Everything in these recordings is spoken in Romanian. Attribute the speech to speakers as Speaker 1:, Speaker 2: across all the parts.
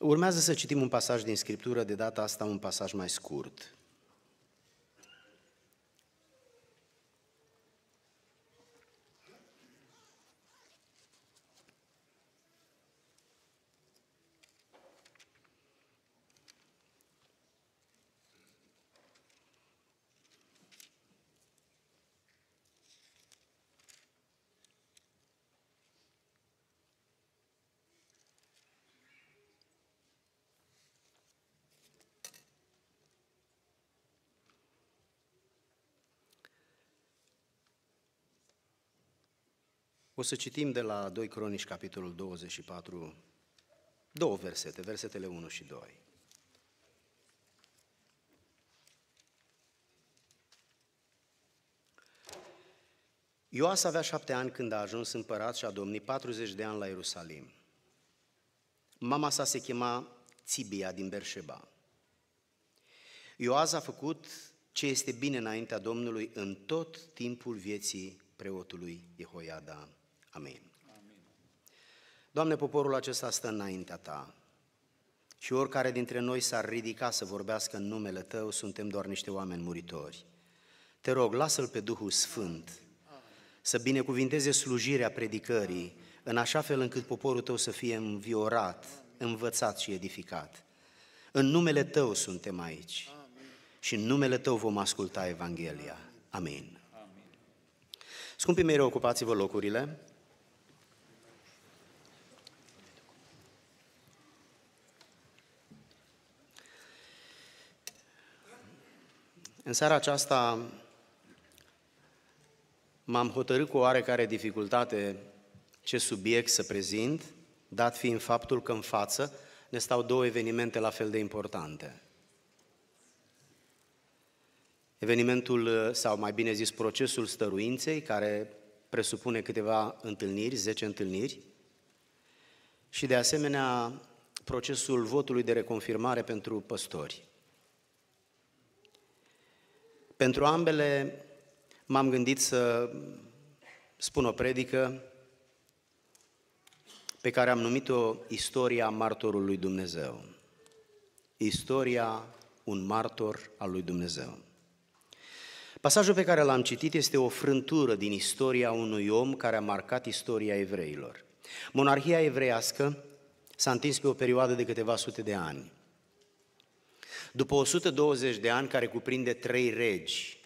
Speaker 1: Urmează să citim un pasaj din Scriptură, de data asta un pasaj mai scurt. O să citim de la 2 Cronici, capitolul 24, două versete, versetele 1 și 2. Ioas avea șapte ani când a ajuns împărat și a domnit 40 de ani la Ierusalim. Mama sa se chema Țibia din Berșeba. Ioaz a făcut ce este bine înaintea Domnului în tot timpul vieții preotului Jehoiada. Amin. Amin. Doamne, poporul acesta stă înaintea Ta și oricare dintre noi s-ar ridica să vorbească în numele Tău, suntem doar niște oameni muritori. Te rog, lasă-L pe Duhul Sfânt să binecuvinteze slujirea predicării în așa fel încât poporul Tău să fie înviorat, învățat și edificat. În numele Tău suntem aici și în numele Tău vom asculta Evanghelia. Amin. Scumpii mei, ocupați-vă locurile. În seara aceasta m-am hotărât cu oarecare dificultate ce subiect să prezint, dat fiind faptul că în față ne stau două evenimente la fel de importante. Evenimentul, sau mai bine zis, procesul stăruinței, care presupune câteva întâlniri, 10 întâlniri, și de asemenea procesul votului de reconfirmare pentru păstori. Pentru ambele m-am gândit să spun o predică pe care am numit-o Istoria martorului Dumnezeu. Istoria un martor al lui Dumnezeu. Pasajul pe care l-am citit este o frântură din istoria unui om care a marcat istoria evreilor. Monarhia evreiască s-a întins pe o perioadă de câteva sute de ani. După 120 de ani, care cuprinde trei regi,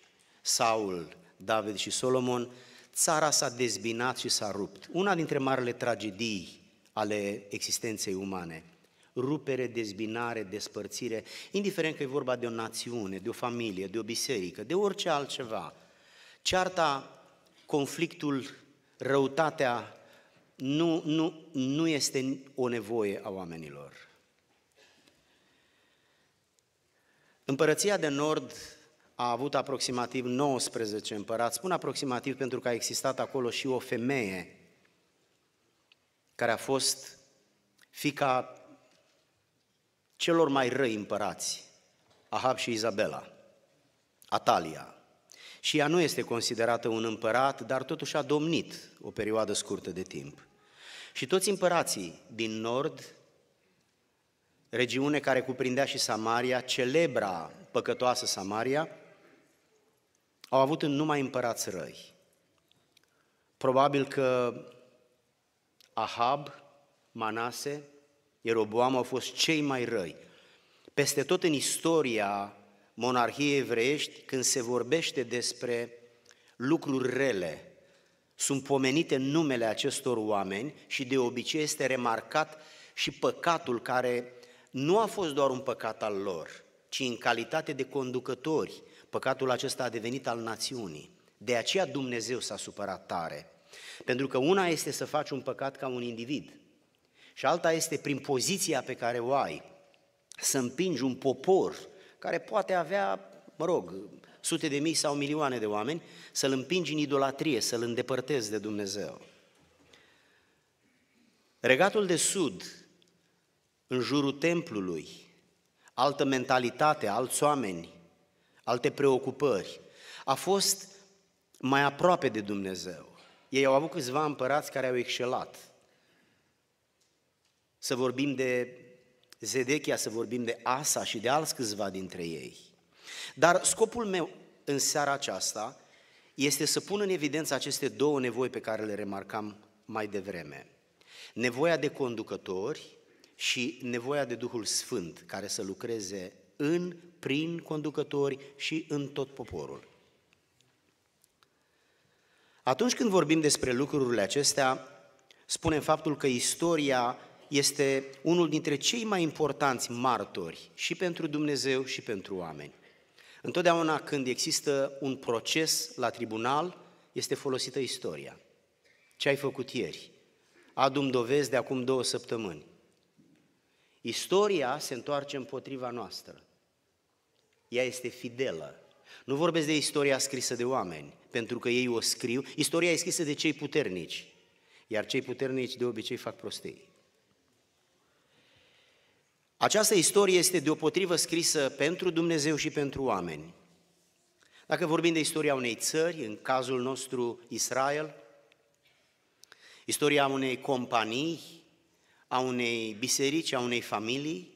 Speaker 1: Saul, David și Solomon, țara s-a dezbinat și s-a rupt. Una dintre marele tragedii ale existenței umane. Rupere, dezbinare, despărțire, indiferent că e vorba de o națiune, de o familie, de o biserică, de orice altceva. Cearta, conflictul, răutatea nu, nu, nu este o nevoie a oamenilor. Împărăția de Nord a avut aproximativ 19 împărați, spun aproximativ pentru că a existat acolo și o femeie care a fost fica celor mai răi împărați, Ahab și Izabela, Atalia. Și ea nu este considerată un împărat, dar totuși a domnit o perioadă scurtă de timp. Și toți împărații din nord regiune care cuprindea și Samaria, celebra păcătoasă Samaria, au avut în numai împărați răi. Probabil că Ahab, Manase, Ieroboam au fost cei mai răi. Peste tot în istoria monarhiei evreiești, când se vorbește despre lucruri rele, sunt pomenite numele acestor oameni și de obicei este remarcat și păcatul care nu a fost doar un păcat al lor, ci în calitate de conducători, păcatul acesta a devenit al națiunii. De aceea Dumnezeu s-a supărat tare. Pentru că una este să faci un păcat ca un individ și alta este prin poziția pe care o ai să împingi un popor care poate avea, mă rog, sute de mii sau milioane de oameni, să-l împingi în idolatrie, să-l îndepărtezi de Dumnezeu. Regatul de Sud în jurul templului, altă mentalitate, alți oameni, alte preocupări. A fost mai aproape de Dumnezeu. Ei au avut câțiva împărați care au excelat. Să vorbim de Zedechia, să vorbim de Asa și de alți câțiva dintre ei. Dar scopul meu în seara aceasta este să pun în evidență aceste două nevoi pe care le remarcam mai devreme. Nevoia de conducători și nevoia de Duhul Sfânt care să lucreze în, prin conducători și în tot poporul. Atunci când vorbim despre lucrurile acestea, spunem faptul că istoria este unul dintre cei mai importanți martori și pentru Dumnezeu și pentru oameni. Întotdeauna când există un proces la tribunal, este folosită istoria. Ce ai făcut ieri? Adum dovezi de acum două săptămâni. Istoria se întoarce împotriva noastră. Ea este fidelă. Nu vorbesc de istoria scrisă de oameni, pentru că ei o scriu. Istoria e scrisă de cei puternici, iar cei puternici de obicei fac prostii. Această istorie este deopotrivă scrisă pentru Dumnezeu și pentru oameni. Dacă vorbim de istoria unei țări, în cazul nostru Israel, istoria unei companii, a unei biserici, a unei familii,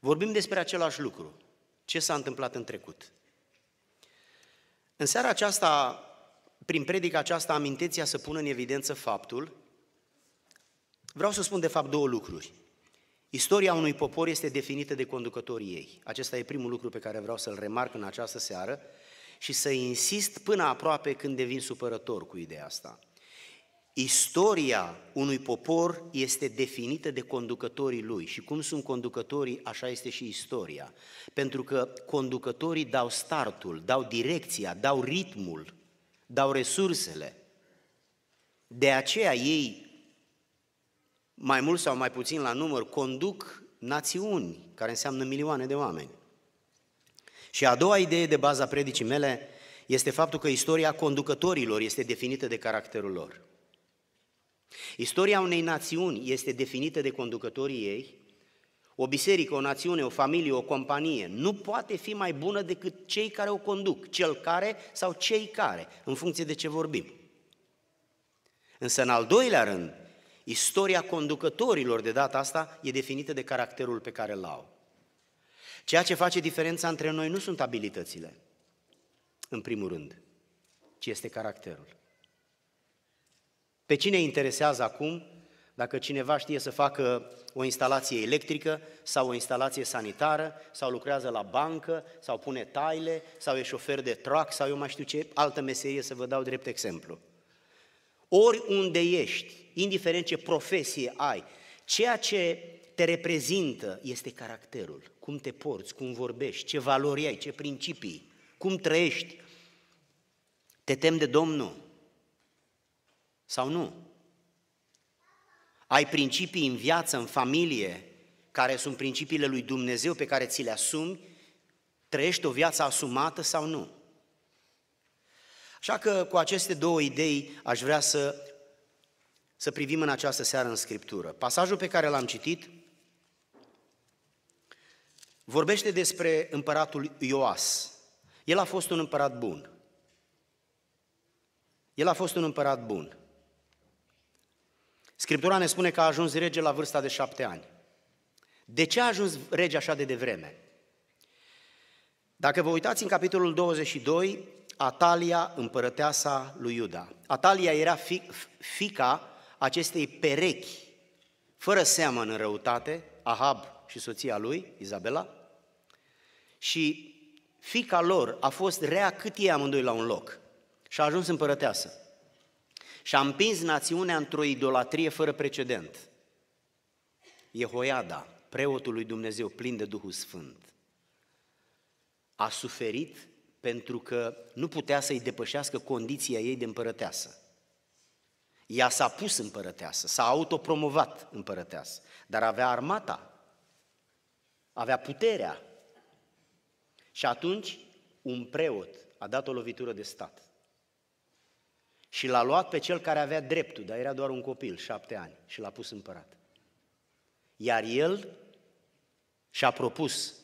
Speaker 1: vorbim despre același lucru, ce s-a întâmplat în trecut. În seara aceasta, prin predica aceasta, am intenția să pun în evidență faptul, vreau să spun de fapt două lucruri. Istoria unui popor este definită de conducătorii ei. Acesta e primul lucru pe care vreau să-l remarc în această seară și să insist până aproape când devin supărător cu ideea asta. Istoria unui popor este definită de conducătorii lui și cum sunt conducătorii, așa este și istoria. Pentru că conducătorii dau startul, dau direcția, dau ritmul, dau resursele. De aceea ei, mai mult sau mai puțin la număr, conduc națiuni, care înseamnă milioane de oameni. Și a doua idee de baza predicii mele este faptul că istoria conducătorilor este definită de caracterul lor. Istoria unei națiuni este definită de conducătorii ei, o biserică, o națiune, o familie, o companie nu poate fi mai bună decât cei care o conduc, cel care sau cei care, în funcție de ce vorbim. Însă, în al doilea rând, istoria conducătorilor de data asta e definită de caracterul pe care îl au. Ceea ce face diferența între noi nu sunt abilitățile, în primul rând, ci este caracterul. Pe cine interesează acum dacă cineva știe să facă o instalație electrică sau o instalație sanitară, sau lucrează la bancă, sau pune taile, sau e șofer de truck, sau eu mai știu ce altă meserie să vă dau drept exemplu. Oriunde ești, indiferent ce profesie ai, ceea ce te reprezintă este caracterul, cum te porți, cum vorbești, ce valori ai, ce principii, cum trăiești. Te tem de Domnul, sau nu? Ai principii în viață, în familie, care sunt principiile lui Dumnezeu pe care ți le asumi? Trăiești o viață asumată sau nu? Așa că cu aceste două idei aș vrea să, să privim în această seară în Scriptură. Pasajul pe care l-am citit vorbește despre împăratul Ioas. El a fost un împărat bun. El a fost un împărat bun. Scriptura ne spune că a ajuns rege la vârsta de șapte ani. De ce a ajuns rege așa de devreme? Dacă vă uitați în capitolul 22, Atalia, împărăteasa lui Iuda. Atalia era fi, fica acestei perechi, fără seamă în răutate, Ahab și soția lui, Izabela, și fica lor a fost rea cât ei amândoi la un loc și a ajuns împărăteasă și a împins națiunea într-o idolatrie fără precedent. Jehoiada, preotul lui Dumnezeu, plin de Duhul Sfânt, a suferit pentru că nu putea să-i depășească condiția ei de împărăteasă. Ea s-a pus împărăteasă, s-a autopromovat împărăteasă, dar avea armata, avea puterea. Și atunci un preot a dat o lovitură de stat. Și l-a luat pe cel care avea dreptul, dar era doar un copil, șapte ani, și l-a pus împărat. Iar el și-a propus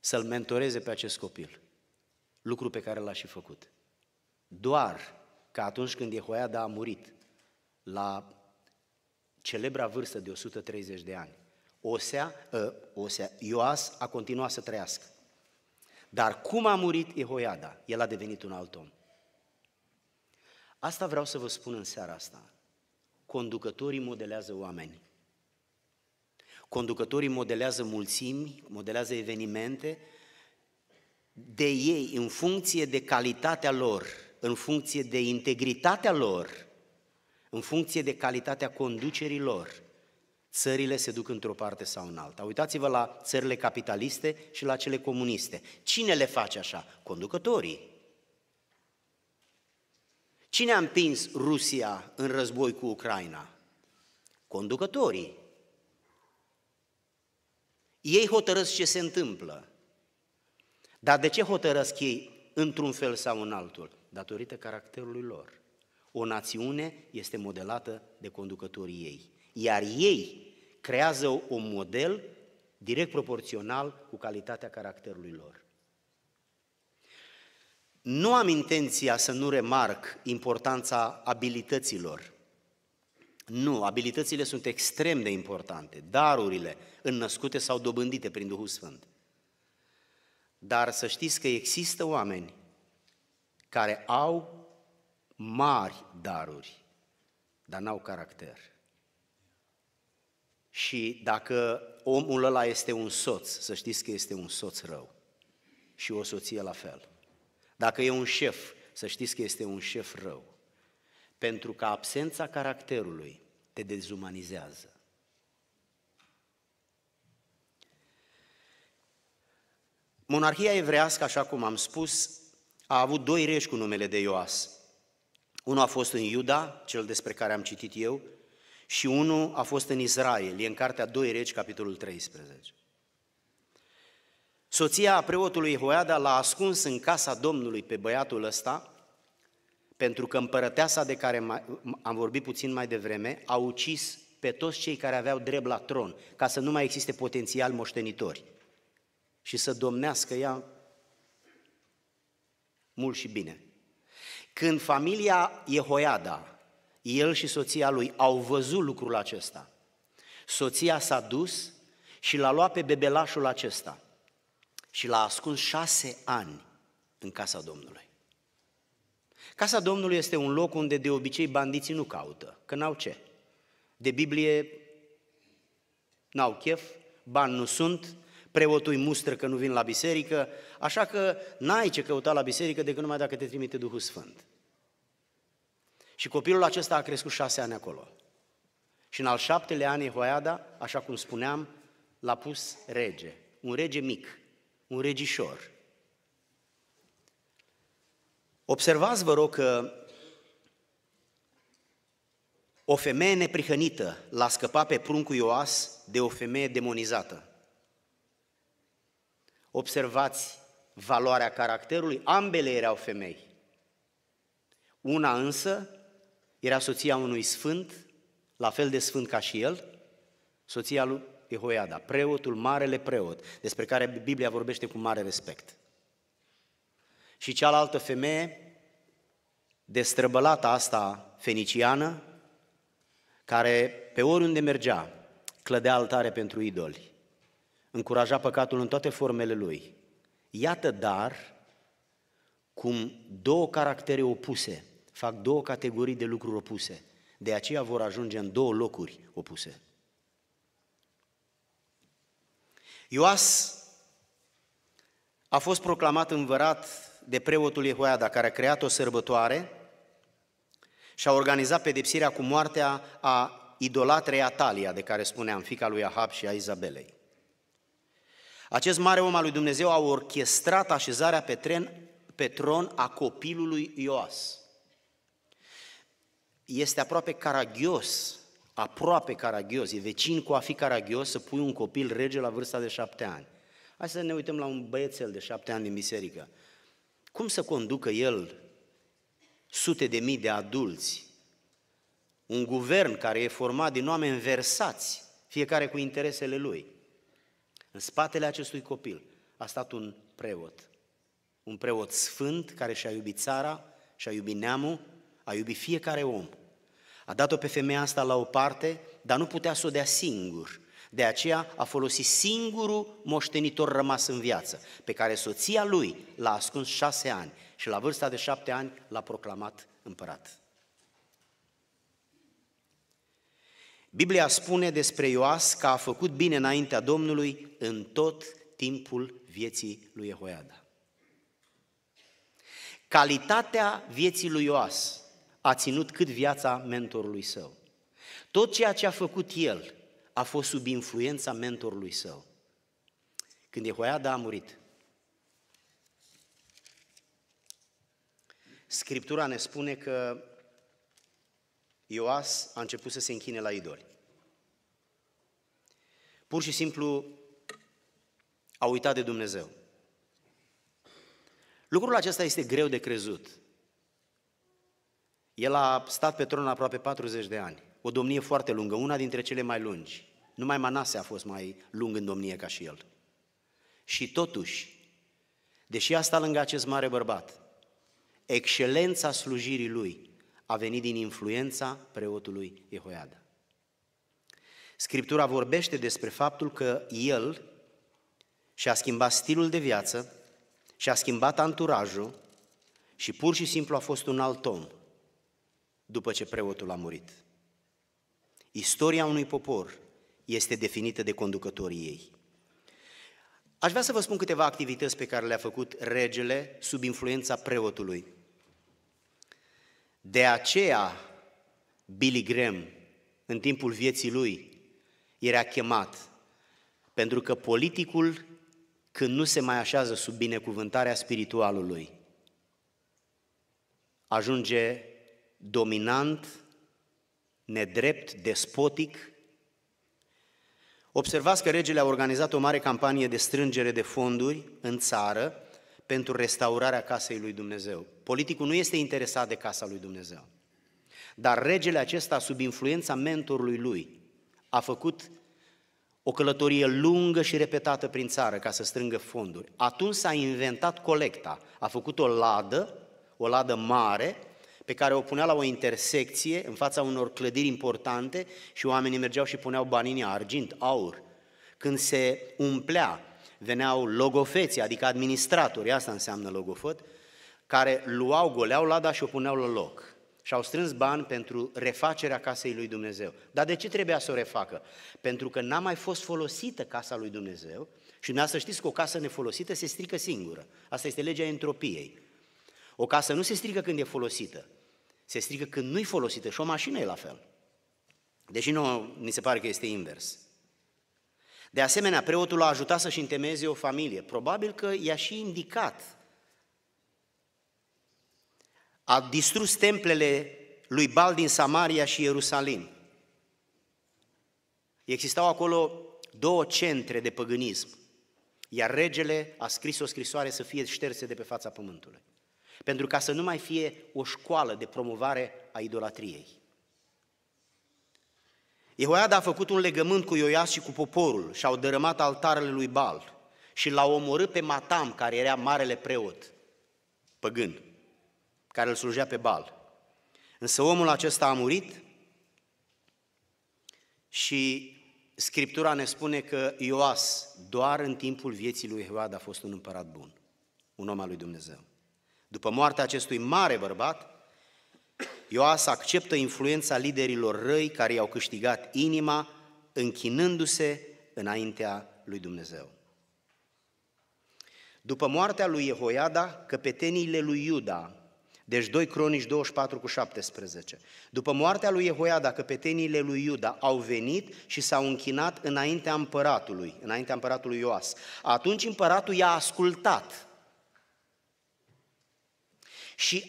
Speaker 1: să-l mentoreze pe acest copil. Lucru pe care l-a și făcut. Doar că atunci când Jehoiada a murit, la celebra vârstă de 130 de ani, Osea, uh, Osea, Ioas a continuat să trăiască. Dar cum a murit Jehoiada, el a devenit un alt om. Asta vreau să vă spun în seara asta. Conducătorii modelează oameni. Conducătorii modelează mulțimi, modelează evenimente, de ei, în funcție de calitatea lor, în funcție de integritatea lor, în funcție de calitatea conducerii lor, țările se duc într-o parte sau în alta. Uitați-vă la țările capitaliste și la cele comuniste. Cine le face așa? Conducătorii. Cine a împins Rusia în război cu Ucraina? Conducătorii. Ei hotărăsc ce se întâmplă. Dar de ce hotărăsc ei într-un fel sau în altul? Datorită caracterului lor. O națiune este modelată de conducătorii ei. Iar ei creează un model direct proporțional cu calitatea caracterului lor. Nu am intenția să nu remarc importanța abilităților. Nu, abilitățile sunt extrem de importante, darurile înnăscute sau dobândite prin Duhul Sfânt. Dar să știți că există oameni care au mari daruri, dar n-au caracter. Și dacă omul ăla este un soț, să știți că este un soț rău și o soție la fel – dacă e un șef, să știți că este un șef rău. Pentru că absența caracterului te dezumanizează. Monarhia evrească, așa cum am spus, a avut doi reși cu numele de Ioas. Unul a fost în Iuda, cel despre care am citit eu, și unul a fost în Israel, e în cartea 2 regi, capitolul 13. Soția preotului Hoiada l-a ascuns în casa Domnului pe băiatul ăsta, pentru că împărăteasa de care am vorbit puțin mai devreme a ucis pe toți cei care aveau drept la tron, ca să nu mai existe potențial moștenitori și să domnească ea mult și bine. Când familia Jehoiada, el și soția lui, au văzut lucrul acesta, soția s-a dus și l-a luat pe bebelașul acesta – și l-a ascuns șase ani în casa Domnului. Casa Domnului este un loc unde de obicei bandiții nu caută, că n-au ce. De Biblie n-au chef, bani nu sunt, preotul mustră că nu vin la biserică, așa că n-ai ce căuta la biserică decât numai dacă te trimite Duhul Sfânt. Și copilul acesta a crescut șase ani acolo. Și în al șaptelea an Jehoiada, așa cum spuneam, l-a pus rege, un rege mic, un regișor. Observați, vă rog, că o femeie neprihănită l-a scăpat pe pruncul Ioas de o femeie demonizată. Observați valoarea caracterului, ambele erau femei. Una însă era soția unui sfânt, la fel de sfânt ca și el, soția lui Ihoiada, preotul, marele preot, despre care Biblia vorbește cu mare respect. Și cealaltă femeie, destrăbălată asta feniciană, care pe oriunde mergea, clădea altare pentru idoli, încuraja păcatul în toate formele lui. Iată dar cum două caractere opuse fac două categorii de lucruri opuse. De aceea vor ajunge în două locuri opuse. Ioas a fost proclamat învărat de preotul Jehoiada, care a creat o sărbătoare și a organizat pedepsirea cu moartea a idolatrei Atalia, de care spuneam, fica lui Ahab și a Izabelei. Acest mare om al lui Dumnezeu a orchestrat așezarea pe, tren, pe tron a copilului Ioas. Este aproape caragios aproape caragios, e vecin cu a fi caragios să pui un copil rege la vârsta de șapte ani. Hai să ne uităm la un băiețel de șapte ani din biserică. Cum să conducă el sute de mii de adulți, un guvern care e format din oameni versați, fiecare cu interesele lui. În spatele acestui copil a stat un preot, un preot sfânt care și-a iubit țara, și-a iubit neamul, a iubit fiecare om – a dat-o pe femeia asta la o parte, dar nu putea să o dea singur. De aceea a folosit singurul moștenitor rămas în viață, pe care soția lui l-a ascuns șase ani și la vârsta de șapte ani l-a proclamat împărat. Biblia spune despre Ioas că a făcut bine înaintea Domnului în tot timpul vieții lui Ehoiada. Calitatea vieții lui Ioas a ținut cât viața mentorului său. Tot ceea ce a făcut el a fost sub influența mentorului său. Când Jehoiada a murit, Scriptura ne spune că Ioas a început să se închine la idoli. Pur și simplu a uitat de Dumnezeu. Lucrul acesta este greu de crezut, el a stat pe tron aproape 40 de ani, o domnie foarte lungă, una dintre cele mai lungi. Numai Manase a fost mai lung în domnie ca și el. Și totuși, deși a stat lângă acest mare bărbat, excelența slujirii lui a venit din influența preotului Jehoiada. Scriptura vorbește despre faptul că el și-a schimbat stilul de viață, și-a schimbat anturajul și pur și simplu a fost un alt om, după ce preotul a murit. Istoria unui popor este definită de conducătorii ei. Aș vrea să vă spun câteva activități pe care le-a făcut regele sub influența preotului. De aceea, Billy Graham, în timpul vieții lui, era chemat, pentru că politicul, când nu se mai așează sub binecuvântarea spiritualului, ajunge dominant, nedrept, despotic. Observați că regele a organizat o mare campanie de strângere de fonduri în țară pentru restaurarea casei lui Dumnezeu. Politicul nu este interesat de casa lui Dumnezeu. Dar regele acesta, sub influența mentorului lui, a făcut o călătorie lungă și repetată prin țară ca să strângă fonduri. Atunci s-a inventat colecta, a făcut o ladă, o ladă mare, pe care o punea la o intersecție în fața unor clădiri importante și oamenii mergeau și puneau banii argint, aur. Când se umplea, veneau logofeții, adică administratori, asta înseamnă logofăt, care luau, goleau lada și o puneau la loc. Și au strâns bani pentru refacerea casei lui Dumnezeu. Dar de ce trebuia să o refacă? Pentru că n-a mai fost folosită casa lui Dumnezeu și dumneavoastră știți că o casă nefolosită se strică singură. Asta este legea entropiei. O casă nu se strică când e folosită, se strică când nu-i folosită și o mașină e la fel. Deși nu ni se pare că este invers. De asemenea, preotul a ajutat să-și întemeieze o familie. Probabil că i-a și indicat. A distrus templele lui Bal din Samaria și Ierusalim. Existau acolo două centre de păgânism, iar regele a scris o scrisoare să fie șterse de pe fața pământului pentru ca să nu mai fie o școală de promovare a idolatriei. Ehoiada a făcut un legământ cu Ioas și cu poporul și au dărâmat altarele lui Bal și l-au omorât pe Matam, care era marele preot păgân, care îl slujea pe Bal. Însă omul acesta a murit și Scriptura ne spune că Ioas doar în timpul vieții lui Ehoiada, a fost un împărat bun, un om al lui Dumnezeu. După moartea acestui mare bărbat, Ioas acceptă influența liderilor răi care i-au câștigat inima, închinându-se înaintea lui Dumnezeu. După moartea lui Jehoiada, căpeteniile lui Iuda, deci 2 Cronici 24 cu 17. După moartea lui Jehoiada, căpeteniile lui Iuda au venit și s-au închinat înaintea împăratului, înaintea împăratului Ioas. Atunci împăratul i-a ascultat și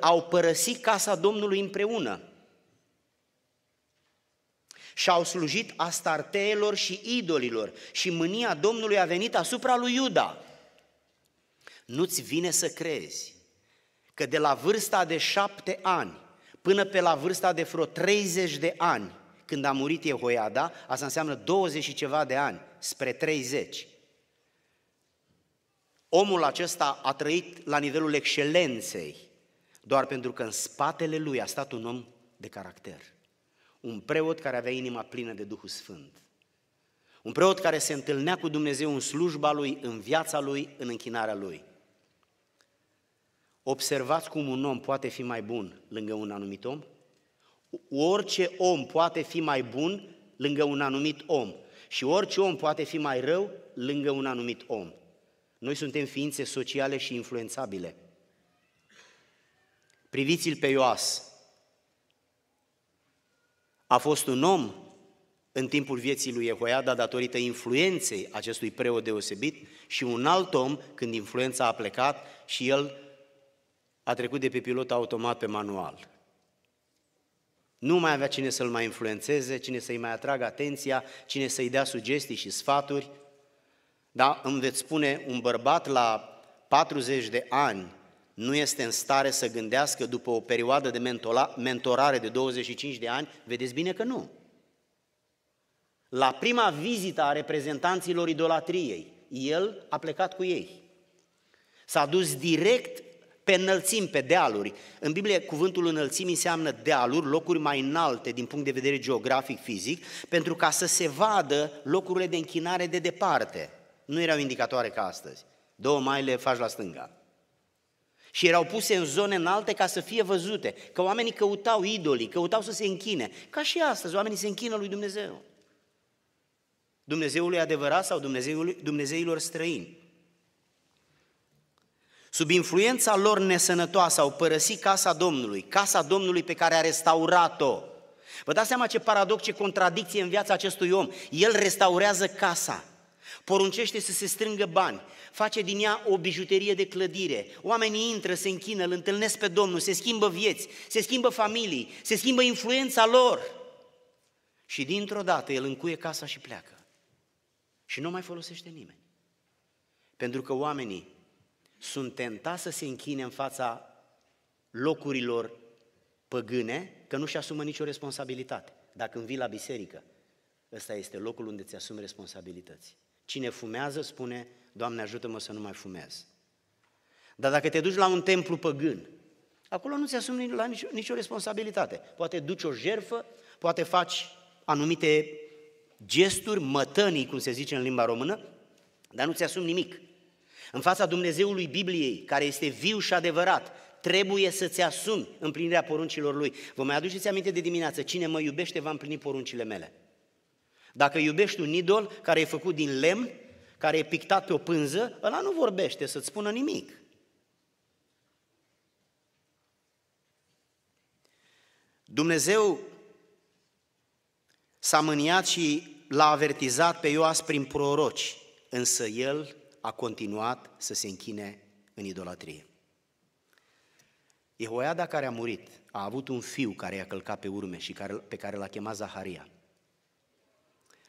Speaker 1: au părăsit casa Domnului împreună și au slujit astarteelor și idolilor și mânia Domnului a venit asupra lui Iuda. Nu-ți vine să crezi că de la vârsta de șapte ani până pe la vârsta de vreo 30 de ani, când a murit Jehoiada, asta înseamnă 20 și ceva de ani, spre 30, Omul acesta a trăit la nivelul excelenței, doar pentru că în spatele lui a stat un om de caracter. Un preot care avea inima plină de Duhul Sfânt. Un preot care se întâlnea cu Dumnezeu în slujba lui, în viața lui, în închinarea lui. Observați cum un om poate fi mai bun lângă un anumit om? Orice om poate fi mai bun lângă un anumit om și orice om poate fi mai rău lângă un anumit om. Noi suntem ființe sociale și influențabile. Priviți-l pe Ioas. A fost un om în timpul vieții lui Jehoiada datorită influenței acestui preot deosebit și un alt om când influența a plecat și el a trecut de pe pilot automat pe manual. Nu mai avea cine să-l mai influențeze, cine să-i mai atragă atenția, cine să-i dea sugestii și sfaturi. Da? Îmi veți spune, un bărbat la 40 de ani nu este în stare să gândească după o perioadă de mentorare de 25 de ani? Vedeți bine că nu. La prima vizită a reprezentanților idolatriei, el a plecat cu ei. S-a dus direct pe înălțimi, pe dealuri. În Biblie, cuvântul înălțimi înseamnă dealuri, locuri mai înalte din punct de vedere geografic, fizic, pentru ca să se vadă locurile de închinare de departe nu erau indicatoare ca astăzi. Două le faci la stânga. Și erau puse în zone înalte ca să fie văzute, că oamenii căutau idolii, căutau să se închine. Ca și astăzi, oamenii se închină lui Dumnezeu. Dumnezeului adevărat sau Dumnezeului, Dumnezeilor străini. Sub influența lor nesănătoasă au părăsit casa Domnului, casa Domnului pe care a restaurat-o. Vă dați seama ce paradox, ce contradicție în viața acestui om. El restaurează casa, poruncește să se strângă bani, face din ea o bijuterie de clădire, oamenii intră, se închină, îl întâlnesc pe Domnul, se schimbă vieți, se schimbă familii, se schimbă influența lor. Și dintr-o dată el încuie casa și pleacă. Și nu mai folosește nimeni. Pentru că oamenii sunt tentați să se închine în fața locurilor păgâne, că nu-și asumă nicio responsabilitate. Dacă îmi vii la biserică, ăsta este locul unde ți asumi responsabilități. Cine fumează spune, Doamne ajută-mă să nu mai fumez. Dar dacă te duci la un templu păgân, acolo nu ți-asumi la nicio, nicio responsabilitate. Poate duci o jerfă, poate faci anumite gesturi, mătănii, cum se zice în limba română, dar nu ți-asumi nimic. În fața Dumnezeului Bibliei, care este viu și adevărat, trebuie să-ți asumi împlinirea poruncilor Lui. Vă mai aduceți aminte de dimineață, cine mă iubește va împlini poruncile mele. Dacă iubești un idol care e făcut din lemn, care e pictat pe o pânză, ăla nu vorbește să-ți spună nimic. Dumnezeu s-a mâniat și l-a avertizat pe Ioas prin proroci, însă el a continuat să se închine în idolatrie. Jehoiada care a murit a avut un fiu care i-a călcat pe urme și care, pe care l-a chemat Zaharia –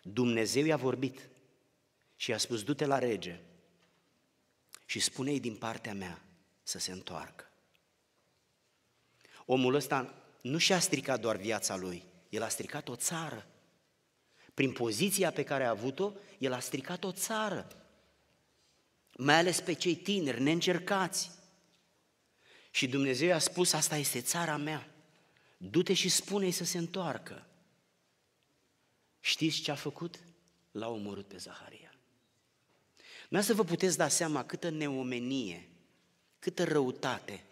Speaker 1: Dumnezeu i-a vorbit și i-a spus, du-te la rege și spune-i din partea mea să se întoarcă. Omul ăsta nu și-a stricat doar viața lui, el a stricat o țară. Prin poziția pe care a avut-o, el a stricat o țară. Mai ales pe cei tineri, neîncercați. Și Dumnezeu i-a spus, asta este țara mea. Du-te și spune-i să se întoarcă. Știți ce a făcut? L-a omorât pe Zaharia. Nu să vă puteți da seama câtă neomenie, câtă răutate.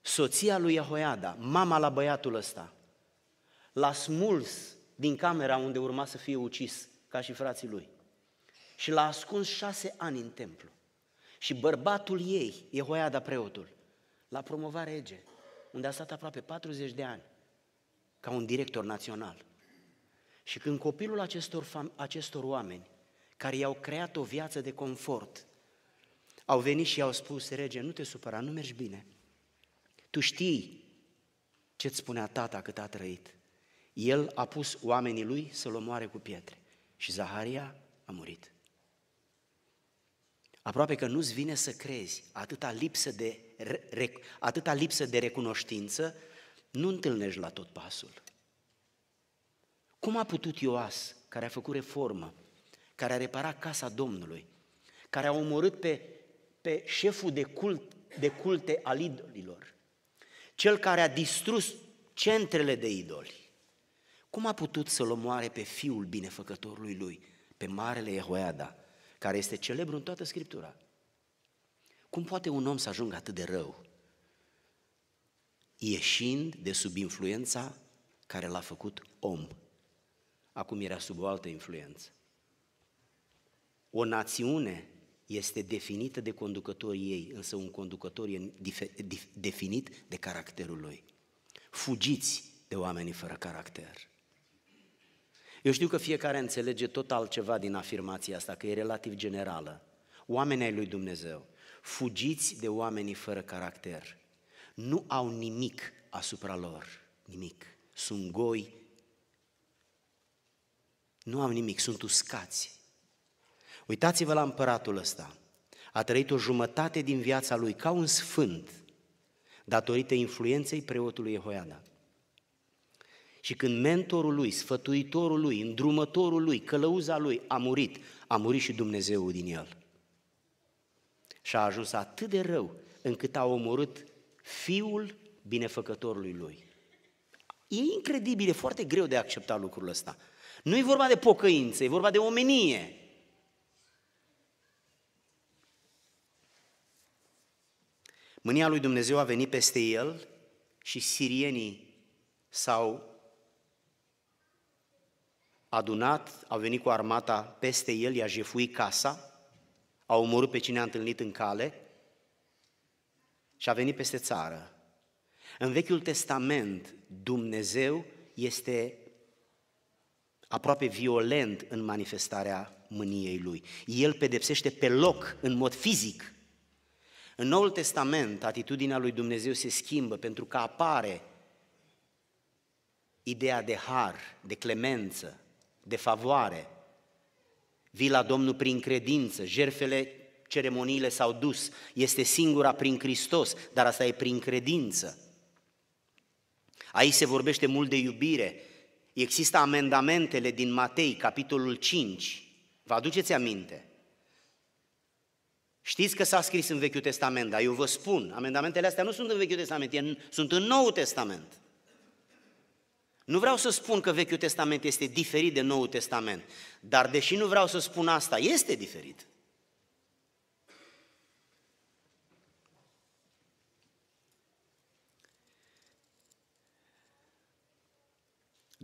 Speaker 1: Soția lui Jehoiada, mama la băiatul ăsta, l-a smuls din camera unde urma să fie ucis, ca și frații lui. Și l-a ascuns șase ani în templu. Și bărbatul ei, Jehoiada preotul, l-a promovat rege, unde a stat aproape 40 de ani, ca un director național. Și când copilul acestor, fam- acestor oameni, care i-au creat o viață de confort, au venit și i-au spus, rege, nu te supăra, nu mergi bine. Tu știi ce-ți spunea tata cât a trăit. El a pus oamenii lui să-l omoare cu pietre. Și Zaharia a murit. Aproape că nu-ți vine să crezi atâta lipsă de, re, atâta lipsă de recunoștință, nu întâlnești la tot pasul. Cum a putut Ioas, care a făcut reformă, care a reparat casa Domnului, care a omorât pe, pe șeful de, cult, de culte al idolilor, cel care a distrus centrele de idoli, cum a putut să-l omoare pe fiul binefăcătorului lui, pe marele Ehoiada, care este celebru în toată Scriptura? Cum poate un om să ajungă atât de rău? Ieșind de sub influența care l-a făcut om acum era sub o altă influență. O națiune este definită de conducătorii ei, însă un conducător e definit de caracterul lui. Fugiți de oamenii fără caracter. Eu știu că fiecare înțelege tot altceva din afirmația asta, că e relativ generală. Oamenii lui Dumnezeu, fugiți de oamenii fără caracter. Nu au nimic asupra lor, nimic. Sunt goi nu am nimic, sunt uscați. Uitați-vă la împăratul ăsta. A trăit o jumătate din viața lui ca un sfânt, datorită influenței preotului Jehoiada. Și când mentorul lui, sfătuitorul lui, îndrumătorul lui, călăuza lui a murit, a murit și Dumnezeu din el. Și a ajuns atât de rău încât a omorât fiul binefăcătorului lui. E incredibil, e foarte greu de acceptat lucrul ăsta. Nu e vorba de pocăință, e vorba de omenie. Mânia lui Dumnezeu a venit peste el și sirienii s-au adunat, au venit cu armata peste el, i-a jefuit casa, au omorât pe cine a întâlnit în cale și a venit peste țară. În Vechiul Testament, Dumnezeu este aproape violent în manifestarea mâniei lui. El pedepsește pe loc, în mod fizic. În Noul Testament, atitudinea lui Dumnezeu se schimbă pentru că apare ideea de har, de clemență, de favoare. Vi la Domnul prin credință, jerfele, ceremoniile s-au dus, este singura prin Hristos, dar asta e prin credință. Aici se vorbește mult de iubire, Există amendamentele din Matei, capitolul 5. Vă aduceți aminte? Știți că s-a scris în Vechiul Testament, dar eu vă spun, amendamentele astea nu sunt în Vechiul Testament, sunt în Noul Testament. Nu vreau să spun că Vechiul Testament este diferit de Noul Testament, dar deși nu vreau să spun asta, este diferit.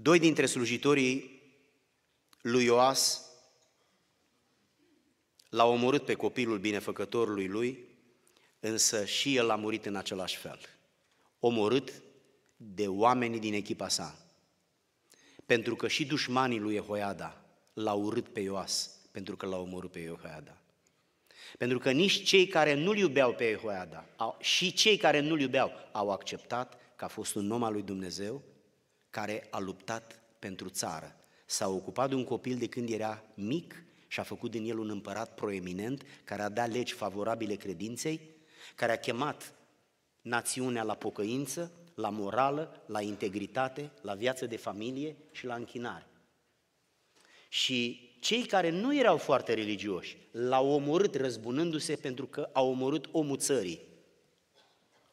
Speaker 1: Doi dintre slujitorii lui Ioas l-au omorât pe copilul binefăcătorului lui, însă și el a murit în același fel. Omorât de oamenii din echipa sa. Pentru că și dușmanii lui Ehoiada l-au urât pe Ioas, pentru că l-au omorât pe Ehoiada. Pentru că nici cei care nu-l iubeau pe Ehoiada, și cei care nu-l iubeau, au acceptat că a fost un om al lui Dumnezeu care a luptat pentru țară. S-a ocupat de un copil de când era mic și a făcut din el un împărat proeminent care a dat legi favorabile credinței, care a chemat națiunea la pocăință, la morală, la integritate, la viață de familie și la închinare. Și cei care nu erau foarte religioși l-au omorât răzbunându-se pentru că au omorât omul țării,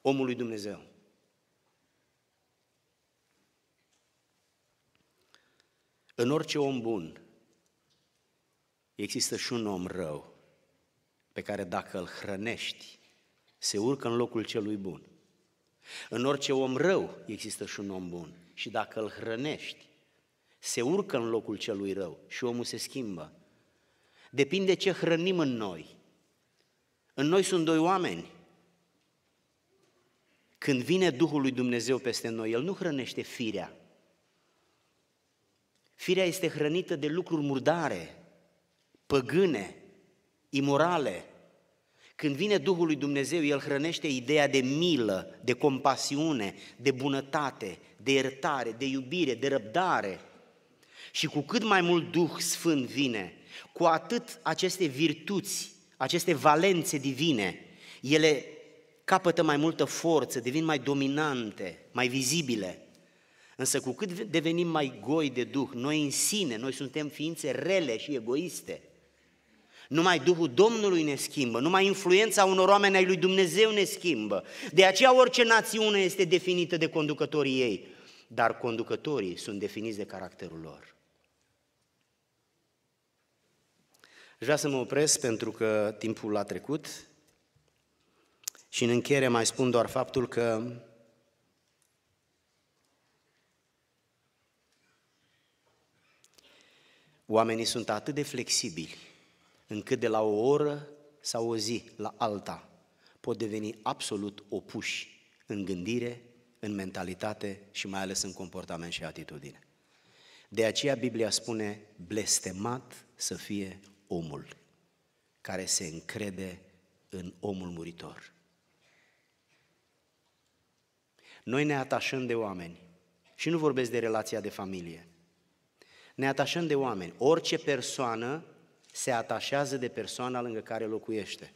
Speaker 1: omul lui Dumnezeu. În orice om bun există și un om rău pe care dacă îl hrănești, se urcă în locul celui bun. În orice om rău există și un om bun și dacă îl hrănești, se urcă în locul celui rău și omul se schimbă. Depinde ce hrănim în noi. În noi sunt doi oameni. Când vine Duhul lui Dumnezeu peste noi, El nu hrănește firea, Firea este hrănită de lucruri murdare, păgâne, imorale. Când vine Duhul lui Dumnezeu, El hrănește ideea de milă, de compasiune, de bunătate, de iertare, de iubire, de răbdare. Și cu cât mai mult Duh Sfânt vine, cu atât aceste virtuți, aceste valențe divine, ele capătă mai multă forță, devin mai dominante, mai vizibile. Însă cu cât devenim mai goi de Duh, noi în sine, noi suntem ființe rele și egoiste. Numai Duhul Domnului ne schimbă, numai influența unor oameni ai lui Dumnezeu ne schimbă. De aceea orice națiune este definită de conducătorii ei, dar conducătorii sunt definiți de caracterul lor. Vreau să mă opresc pentru că timpul a trecut și în încheiere mai spun doar faptul că Oamenii sunt atât de flexibili încât de la o oră sau o zi la alta pot deveni absolut opuși în gândire, în mentalitate și mai ales în comportament și atitudine. De aceea Biblia spune, blestemat să fie omul care se încrede în omul muritor. Noi ne atașăm de oameni și nu vorbesc de relația de familie, ne atașăm de oameni. Orice persoană se atașează de persoana lângă care locuiește.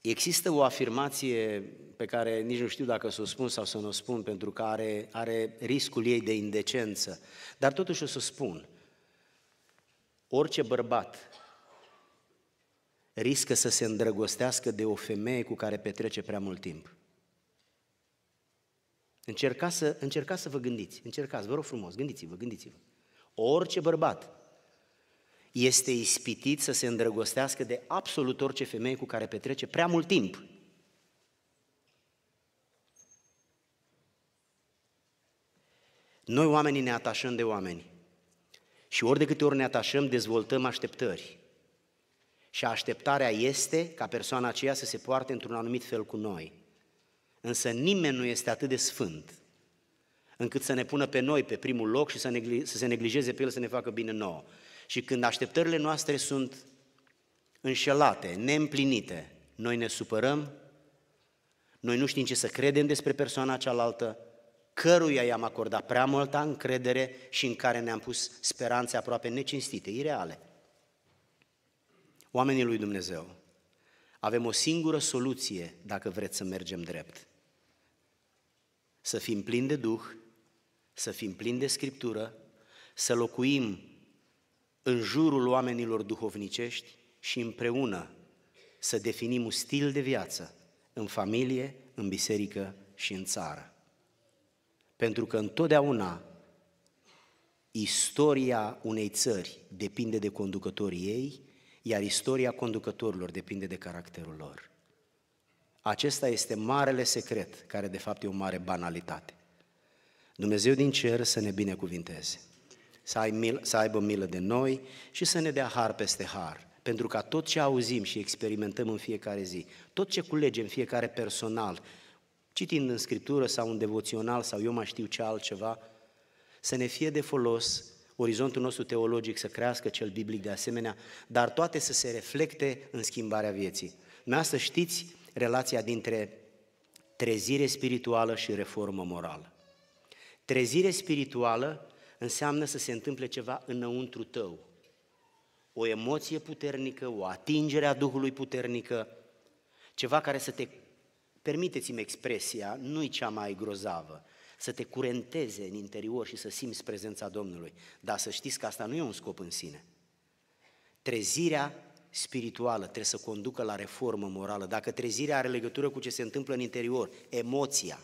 Speaker 1: Există o afirmație pe care nici nu știu dacă să o spun sau să nu o spun, pentru că are, are riscul ei de indecență, dar totuși o să spun. Orice bărbat riscă să se îndrăgostească de o femeie cu care petrece prea mult timp. Încercați să, încercați să vă gândiți, încercați, vă rog frumos, gândiți-vă, gândiți-vă. Orice bărbat este ispitit să se îndrăgostească de absolut orice femeie cu care petrece prea mult timp. Noi oamenii ne atașăm de oameni și ori de câte ori ne atașăm, dezvoltăm așteptări. Și așteptarea este ca persoana aceea să se poarte într-un anumit fel cu noi. Însă nimeni nu este atât de sfânt încât să ne pună pe noi pe primul loc și să, negli- să se neglijeze pe el să ne facă bine nouă. Și când așteptările noastre sunt înșelate, neîmplinite, noi ne supărăm, noi nu știm ce să credem despre persoana cealaltă, căruia i-am acordat prea multă încredere și în care ne-am pus speranțe aproape necinstite, ireale. Oamenii lui Dumnezeu, avem o singură soluție dacă vreți să mergem drept – să fim plini de Duh, să fim plini de Scriptură, să locuim în jurul oamenilor duhovnicești și împreună să definim un stil de viață în familie, în biserică și în țară. Pentru că întotdeauna istoria unei țări depinde de conducătorii ei, iar istoria conducătorilor depinde de caracterul lor. Acesta este marele secret, care de fapt e o mare banalitate. Dumnezeu din cer să ne binecuvinteze, să, ai mil, să aibă milă de noi și să ne dea har peste har, pentru ca tot ce auzim și experimentăm în fiecare zi, tot ce culegem fiecare personal, citind în Scriptură sau un devoțional sau eu mai știu ce altceva, să ne fie de folos, orizontul nostru teologic să crească, cel biblic de asemenea, dar toate să se reflecte în schimbarea vieții. să știți relația dintre trezire spirituală și reformă morală. Trezire spirituală înseamnă să se întâmple ceva înăuntru tău, o emoție puternică, o atingere a Duhului puternică, ceva care să te, permiteți-mi expresia, nu-i cea mai grozavă, să te curenteze în interior și să simți prezența Domnului. Dar să știți că asta nu e un scop în sine. Trezirea spirituală trebuie să conducă la reformă morală, dacă trezirea are legătură cu ce se întâmplă în interior, emoția,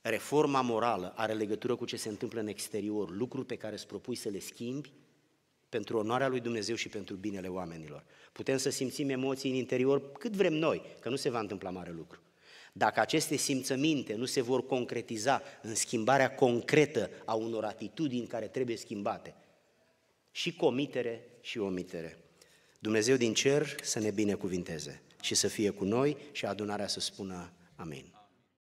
Speaker 1: reforma morală are legătură cu ce se întâmplă în exterior, lucruri pe care îți propui să le schimbi pentru onoarea lui Dumnezeu și pentru binele oamenilor. Putem să simțim emoții în interior cât vrem noi, că nu se va întâmpla mare lucru. Dacă aceste simțăminte nu se vor concretiza în schimbarea concretă a unor atitudini care trebuie schimbate, și comitere și omitere. Dumnezeu din cer să ne binecuvinteze și să fie cu noi și adunarea să spună amin.